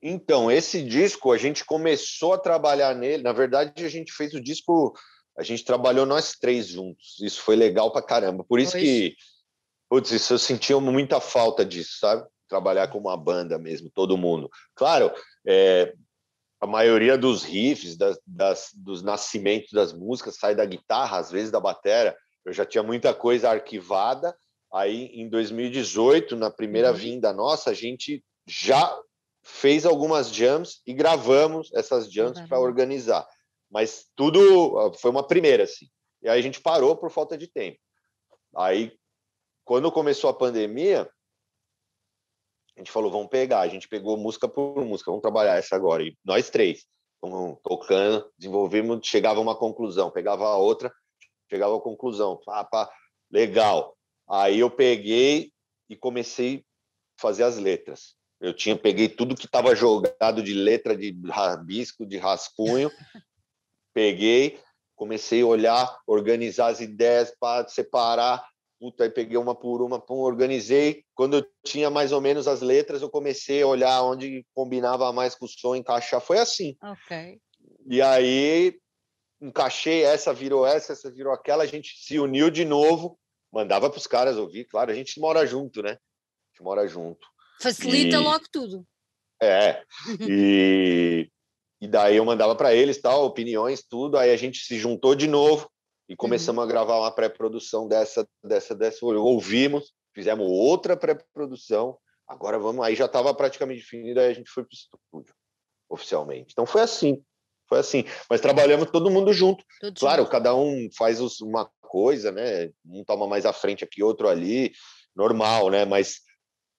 B: Então, esse disco a gente começou a trabalhar nele. Na verdade, a gente fez o disco, a gente trabalhou nós três juntos. Isso foi legal pra caramba. Por isso pois. que, putz, isso eu sentia muita falta disso, sabe? Trabalhar com uma banda mesmo, todo mundo. Claro, é, a maioria dos riffs, das, das, dos nascimentos das músicas sai da guitarra, às vezes da bateria Eu já tinha muita coisa arquivada. Aí, em 2018, na primeira uhum. vinda nossa, a gente já fez algumas jams e gravamos essas jams para organizar. Mas tudo foi uma primeira, assim. E aí a gente parou por falta de tempo. Aí, quando começou a pandemia, a gente falou, vamos pegar. A gente pegou música por música, vamos trabalhar essa agora. E nós três, vamos tocando, desenvolvemos, chegava a uma conclusão, pegava a outra, chegava a conclusão. ah pá, legal. Aí eu peguei e comecei a fazer as letras. Eu tinha peguei tudo que estava jogado de letra, de rabisco, de rascunho, peguei, comecei a olhar, organizar as ideias para separar. Puta, aí peguei uma por uma, pum, organizei. Quando eu tinha mais ou menos as letras, eu comecei a olhar onde combinava mais com o som, encaixar. Foi assim. Ok. E aí encaixei essa, virou essa, essa virou aquela. A gente se uniu de novo, mandava para os caras ouvir. Claro, a gente mora junto, né? A gente mora junto.
A: Facilita e, logo tudo.
B: É. é. E, e daí eu mandava para eles tal, opiniões, tudo. Aí a gente se juntou de novo e uhum. começamos uhum. a gravar uma pré-produção dessa, dessa, dessa. Ouvimos, fizemos outra pré-produção. Agora vamos. Aí já estava praticamente definido, aí a gente foi para o estúdio, oficialmente. Então foi assim. Foi assim. Mas trabalhamos todo mundo junto. claro, junto. cada um faz os, uma coisa, né? Um toma mais à frente aqui, outro ali. Normal, né? Mas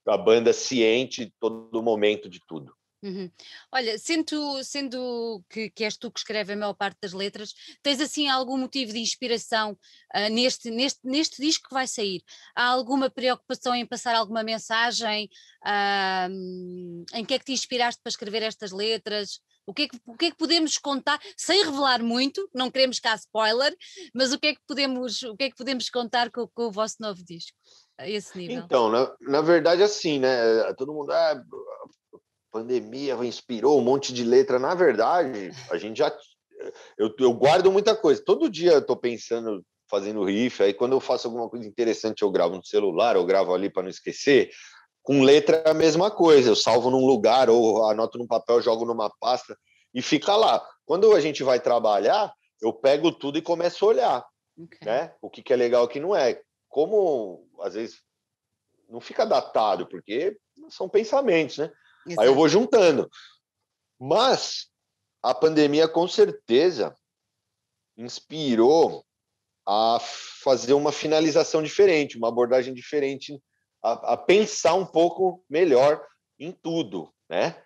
B: a banda ciente de todo momento de tudo.
A: Uhum. Olha, sendo, sendo que, que, és tu que escreve a maior parte das letras, tens assim algum motivo de inspiração uh, neste, neste, neste disco que vai sair? Há alguma preocupação em passar alguma mensagem? Uh, em que é que te inspiraste para escrever estas letras? O que, é que, o que é que podemos contar, sem revelar muito, não queremos cá spoiler, mas o que é que podemos, o que é que podemos contar com, com o vosso novo disco? É esse nível?
B: Então, na, na verdade, assim, né? Todo mundo. Ah, pandemia inspirou um monte de letra. Na verdade, a gente já. Eu, eu guardo muita coisa. Todo dia eu tô pensando, fazendo riff. Aí quando eu faço alguma coisa interessante, eu gravo no celular, eu gravo ali para não esquecer. Com letra é a mesma coisa. Eu salvo num lugar, ou anoto num papel, jogo numa pasta e fica lá. Quando a gente vai trabalhar, eu pego tudo e começo a olhar. Okay. Né? O que, que é legal o que não é. Como às vezes não fica datado, porque são pensamentos, né? Exato. Aí eu vou juntando. Mas a pandemia com certeza inspirou a fazer uma finalização diferente, uma abordagem diferente, a, a pensar um pouco melhor em tudo, né?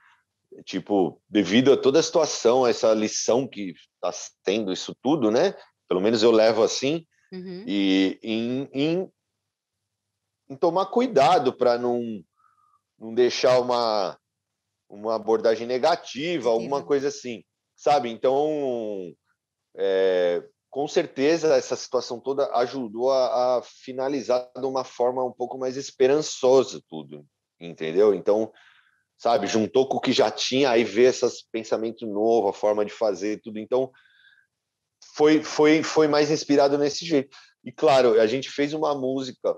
B: Tipo, devido a toda a situação, essa lição que está tendo isso tudo, né? Pelo menos eu levo assim, uhum. e em, em em tomar cuidado para não, não deixar uma, uma abordagem negativa, alguma coisa assim, sabe? Então, é, com certeza, essa situação toda ajudou a, a finalizar de uma forma um pouco mais esperançosa tudo, entendeu? Então, sabe, juntou com o que já tinha, aí vê esses pensamentos novo, a forma de fazer tudo. Então, foi, foi, foi mais inspirado nesse jeito. E claro, a gente fez uma música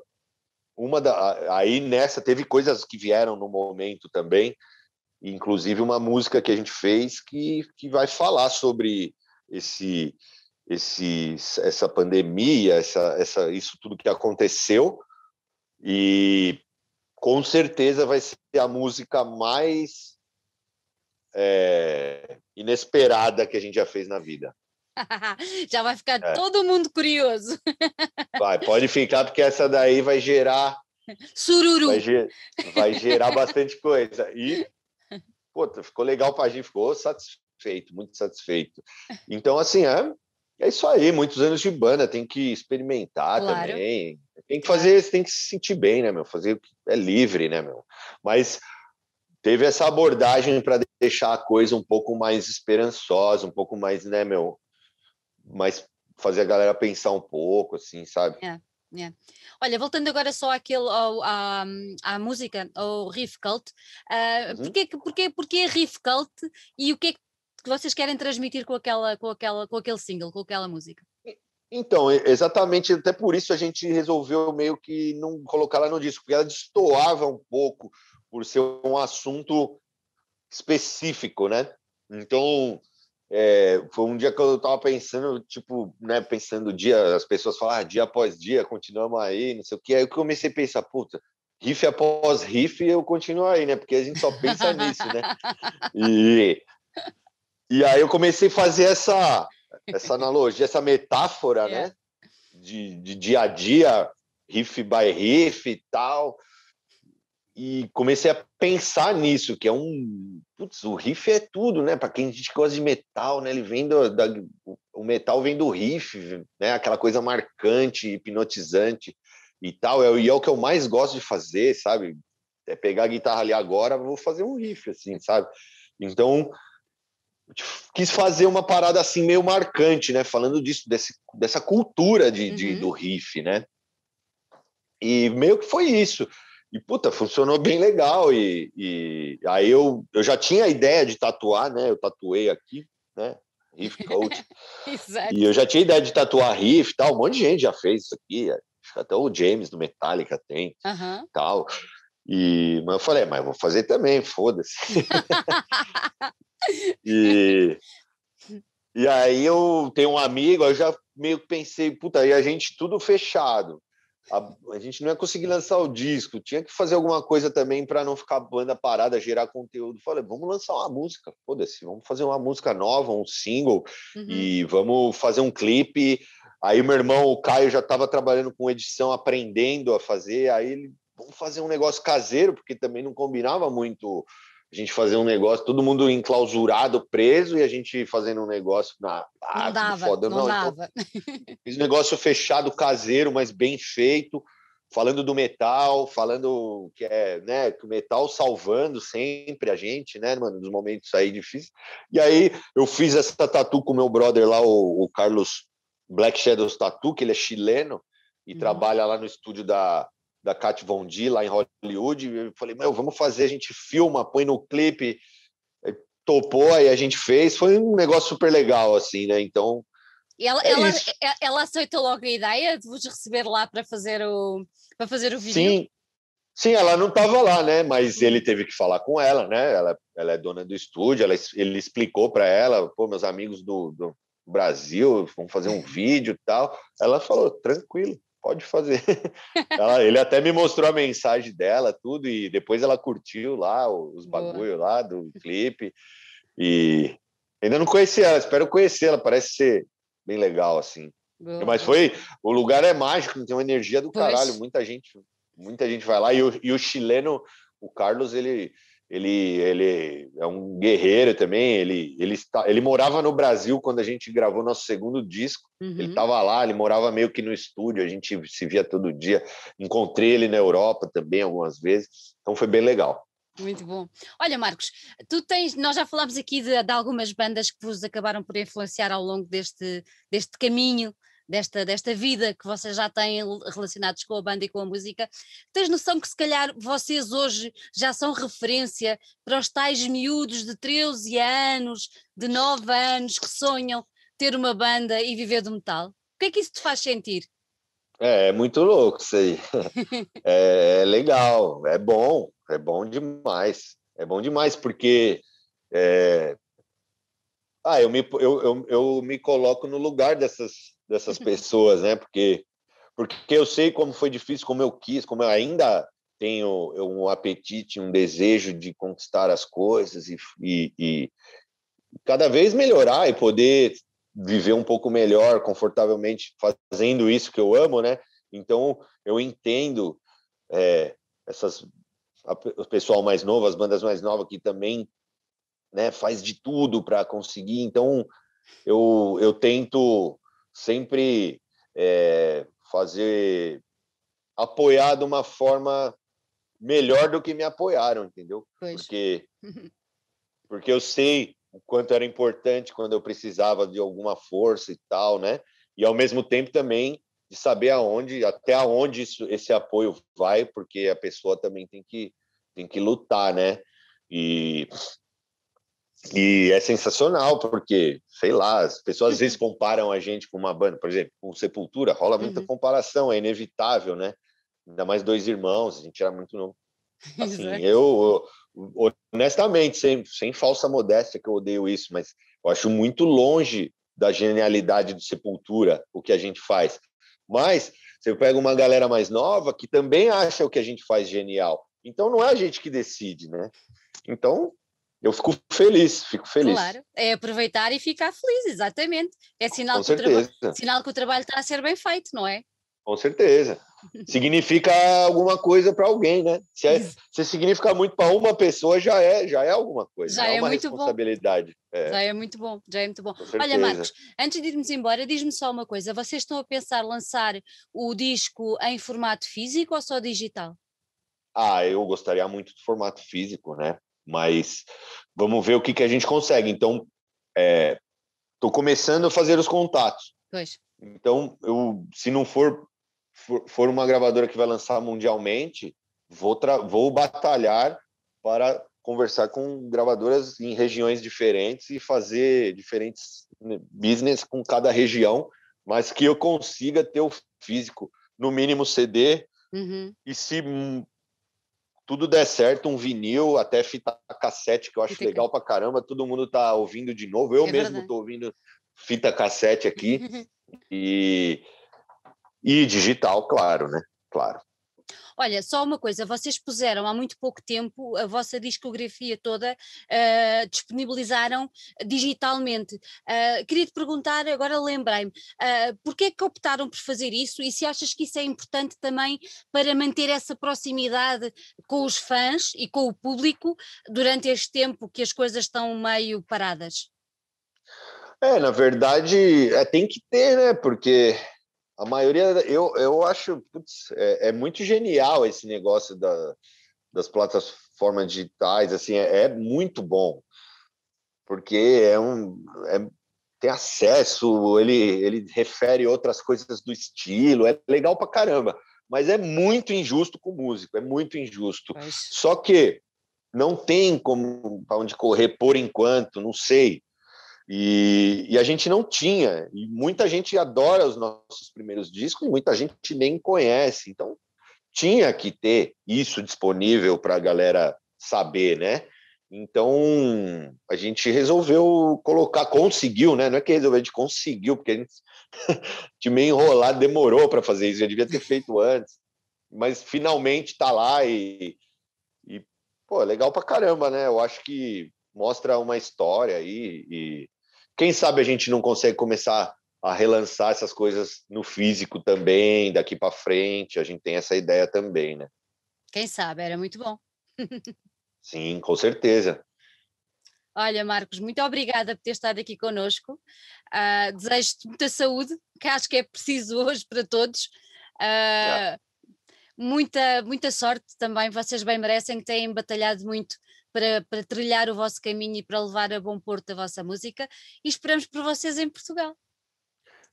B: uma da, aí nessa teve coisas que vieram no momento também, inclusive uma música que a gente fez que, que vai falar sobre esse, esse essa pandemia, essa, essa isso tudo que aconteceu e com certeza vai ser a música mais é, inesperada que a gente já fez na vida.
A: Já vai ficar é. todo mundo curioso.
B: Vai, pode ficar, porque essa daí vai gerar. Sururu. Vai, ger... vai gerar bastante coisa. E, ficou legal para a gente, ficou satisfeito, muito satisfeito. Então, assim, é, é isso aí, muitos anos de banda, tem que experimentar claro. também. Tem que fazer, tem que se sentir bem, né, meu? Fazer é livre, né, meu? Mas teve essa abordagem para deixar a coisa um pouco mais esperançosa, um pouco mais, né, meu? mais fazer a galera pensar um pouco, assim, sabe? É. Yeah. É.
A: Olha, voltando agora só àquele, ao, à, à música, ao Riff Cult, uh, uhum. porquê, porquê, porquê Riff Cult e o que é que vocês querem transmitir com, aquela, com, aquela, com aquele single, com aquela música?
B: Então, exatamente, até por isso a gente resolveu meio que não colocar ela no disco, porque ela destoava um pouco por ser um assunto específico, né? Então, é, foi um dia que eu tava pensando, tipo, né, pensando dia, as pessoas falam ah, dia após dia, continuamos aí, não sei o que. Aí eu comecei a pensar, puta, riff após riff eu continuo aí, né? Porque a gente só pensa nisso, né? E, e aí eu comecei a fazer essa, essa analogia, essa metáfora, é. né? De, de dia a dia, riff by riff e tal. E comecei a pensar nisso, que é um Putz, o riff é tudo, né? Para quem gosta de metal, né? Ele vem do, da, o metal vem do riff, né? Aquela coisa marcante, hipnotizante e tal. É, e é o que eu mais gosto de fazer, sabe? É pegar a guitarra ali agora, vou fazer um riff, assim, sabe? Então, tipo, quis fazer uma parada assim meio marcante, né? Falando disso, desse, dessa cultura de, uhum. de do riff, né? E meio que foi isso. E puta, funcionou bem legal. E, e aí eu, eu já tinha a ideia de tatuar, né? Eu tatuei aqui, né? Riff Coach.
A: e eu já
B: tinha a ideia de tatuar Riff e tal. Um monte de gente já fez isso aqui. Até o James do Metallica tem uhum. tal. E, mas eu falei, é, mas eu vou fazer também, foda-se. e, e aí eu tenho um amigo, eu já meio que pensei, puta, e a gente tudo fechado a, a, gente não ia conseguir lançar o disco, tinha que fazer alguma coisa também para não ficar a banda parada, gerar conteúdo. Falei, vamos lançar uma música, foda-se, vamos fazer uma música nova, um single, uhum. e vamos fazer um clipe. Aí meu irmão, o Caio, já estava trabalhando com edição, aprendendo a fazer, aí ele, vamos fazer um negócio caseiro, porque também não combinava muito a gente fazer um negócio, todo mundo enclausurado, preso, e a gente fazendo um negócio na ah, não dava, foda. Não, não então,
A: dava. Então,
B: fiz um negócio fechado, caseiro, mas bem feito, falando do metal, falando que é, né, que o metal salvando sempre a gente, né, mano, nos momentos aí difíceis. E aí eu fiz essa tatu com meu brother lá, o, o Carlos Black Shadows Tattoo, que ele é chileno e uhum. trabalha lá no estúdio da da Kat Von D lá em Hollywood. eu falei, meu, vamos fazer, a gente filma, põe no clipe. Topou, aí a gente fez. Foi um negócio super legal, assim, né? Então.
A: E ela, é ela, é, ela, aceitou logo a ideia de vos receber lá para fazer o, para fazer o vídeo? Sim.
B: Sim, ela não estava lá, né? Mas uhum. ele teve que falar com ela, né? Ela, ela é dona do estúdio, ela, ele explicou para ela, pô, meus amigos do, do Brasil, vamos fazer um vídeo e tal. Ela falou, tranquilo, pode fazer. ela, ele até me mostrou a mensagem dela, tudo, e depois ela curtiu lá os bagulho lá do clipe. E ainda não conheci ela, espero conhecê-la, parece ser bem legal, assim. Boa. Mas foi. O lugar é mágico, tem uma energia do caralho, muita gente, muita gente vai lá, e o, e o chileno, o Carlos, ele ele, ele é um guerreiro também. Ele, ele, está, ele morava no Brasil quando a gente gravou nosso segundo disco. Uhum. Ele estava lá, ele morava meio que no estúdio, a gente se via todo dia. Encontrei ele na Europa também algumas vezes, então foi bem legal.
A: Muito bom. Olha, Marcos, tu tens, nós já falámos aqui de, de algumas bandas que vos acabaram por influenciar ao longo deste, deste caminho desta, desta vida que vocês já têm relacionados com a banda e com a música, tens noção que se calhar vocês hoje já são referência para os tais miúdos de 13 anos, de 9 anos, que sonham ter uma banda e viver do metal? O que é que isso te faz sentir?
B: É, é muito louco isso aí. é, é legal, é bom, é bom demais. É bom demais porque é... ah, eu, me, eu, eu, eu me coloco no lugar dessas, dessas uhum. pessoas, né? Porque, porque eu sei como foi difícil, como eu quis, como eu ainda tenho um apetite, um desejo de conquistar as coisas e, e, e cada vez melhorar e poder viver um pouco melhor, confortavelmente, fazendo isso que eu amo, né? Então, eu entendo é, essas o pessoal mais novo, as bandas mais novas que também né, faz de tudo para conseguir. Então, eu, eu tento sempre é, fazer apoiar de uma forma melhor do que me apoiaram, entendeu? Pois. Porque porque eu sei o quanto era importante quando eu precisava de alguma força e tal, né? E ao mesmo tempo também de saber aonde, até aonde isso, esse apoio vai, porque a pessoa também tem que tem que lutar, né? E e é sensacional, porque, sei lá, as pessoas às vezes uhum. comparam a gente com uma banda, por exemplo, com Sepultura, rola muita uhum. comparação, é inevitável, né? Ainda mais dois irmãos, a gente era muito novo. Assim, eu, honestamente, sem, sem falsa modéstia, que eu odeio isso, mas eu acho muito longe da genialidade do Sepultura o que a gente faz. Mas você pega uma galera mais nova que também acha o que a gente faz genial. Então não é a gente que decide, né? Então eu fico feliz, fico feliz. Claro,
A: é aproveitar e ficar feliz, exatamente. É sinal, que o, sinal que o trabalho está a ser bem feito, não é?
B: Com certeza. significa alguma coisa para alguém, né? Se, é, se significa muito para uma pessoa, já é, já é alguma coisa. Já é, é muito responsabilidade. É. Já
A: é muito bom, já é muito bom. Olha, Marcos, antes de irmos embora, diz-me só uma coisa: vocês estão a pensar lançar o disco em formato físico ou só digital?
B: Ah, eu gostaria muito de formato físico, né? Mas vamos ver o que, que a gente consegue. Então, estou é, começando a fazer os contatos. Pois. Então, eu, se não for, for, for, uma gravadora que vai lançar mundialmente, vou, vou batalhar para conversar com gravadoras em regiões diferentes e fazer diferentes né, business com cada região, mas que eu consiga ter o físico, no mínimo CD, uhum. e se tudo der certo, um vinil, até fita cassete, que eu acho legal pra caramba, todo mundo tá ouvindo de novo. Eu é mesmo verdade. tô ouvindo fita cassete aqui. e, e digital, claro, né? Claro.
A: Olha, só uma coisa, vocês puseram há muito pouco tempo a vossa discografia toda, uh, disponibilizaram digitalmente. Uh, ah, queria te perguntar, agora lembrei-me, uh, porquê é que optaram por fazer isso e se achas que isso é importante também para manter essa proximidade com os fãs e com o público durante este tempo que as coisas estão meio paradas?
B: É, na verdade, é, tem que ter, né? Porque a maioria, eu, eu acho, putz, é, é, muito genial esse negócio da, das plataformas digitais, assim, é, é muito bom, porque é um, é, tem acesso, ele, ele refere outras coisas do estilo, é legal pra caramba, mas é muito injusto com o músico, é muito injusto. Mas... É Só que não tem como para onde correr por enquanto, não sei. E, e, a gente não tinha, e muita gente adora os nossos primeiros discos, e muita gente nem conhece, então tinha que ter isso disponível para a galera saber, né? Então a gente resolveu colocar, conseguiu, né? Não é que resolveu, a gente conseguiu, porque a gente, de meio enrolar demorou para fazer isso, já devia ter feito antes, mas finalmente está lá e, e pô, é legal para caramba, né? Eu acho que mostra uma história aí e, quem sabe a gente não consegue começar a relançar essas coisas no físico também, daqui para frente, a gente tem essa ideia também, né?
A: Quem sabe, era muito bom.
B: Sim, com certeza.
A: Olha, Marcos, muito obrigada por ter estado aqui conosco. Uh, ah, Desejo-te muita saúde, que acho que é preciso hoje para todos. Uh, muita, muita sorte também, vocês bem merecem, que têm batalhado muito para, para trilhar o vosso caminho e para levar a bom porto a vossa música e esperamos por vocês em Portugal.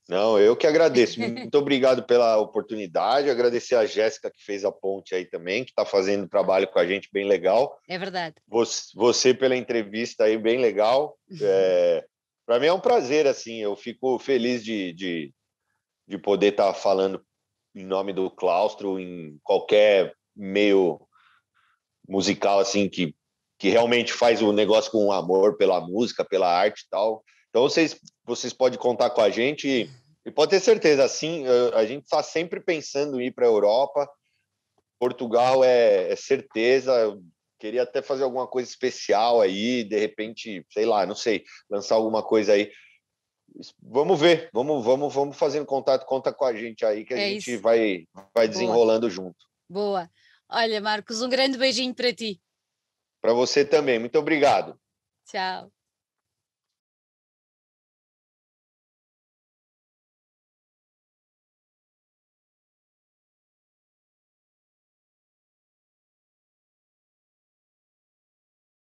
B: Não, eu que agradeço. Muito obrigado pela oportunidade. Agradecer a Jéssica que fez a ponte aí também, que está fazendo um trabalho com a gente bem legal. É verdade. Você, você pela entrevista aí bem legal. Uhum. É, Para mim é um prazer assim. Eu fico feliz de, de, de poder estar tá falando em nome do claustro em qualquer meio musical assim que que realmente faz o negócio com amor pela música, pela arte e tal. Então vocês, vocês podem contar com a gente e, e pode ter certeza, assim, a gente está sempre pensando em ir para a Europa. Portugal é, é certeza, queria até fazer alguma coisa especial aí, de repente, sei lá, não sei, lançar alguma coisa aí. Vamos ver, vamos, vamos, vamos fazendo contato, conta com a gente aí que a é gente isso. vai, vai desenrolando junto.
A: Boa. Olha, Marcos, um grande beijinho para ti.
B: Para você também. Muito obrigado.
A: Tchau.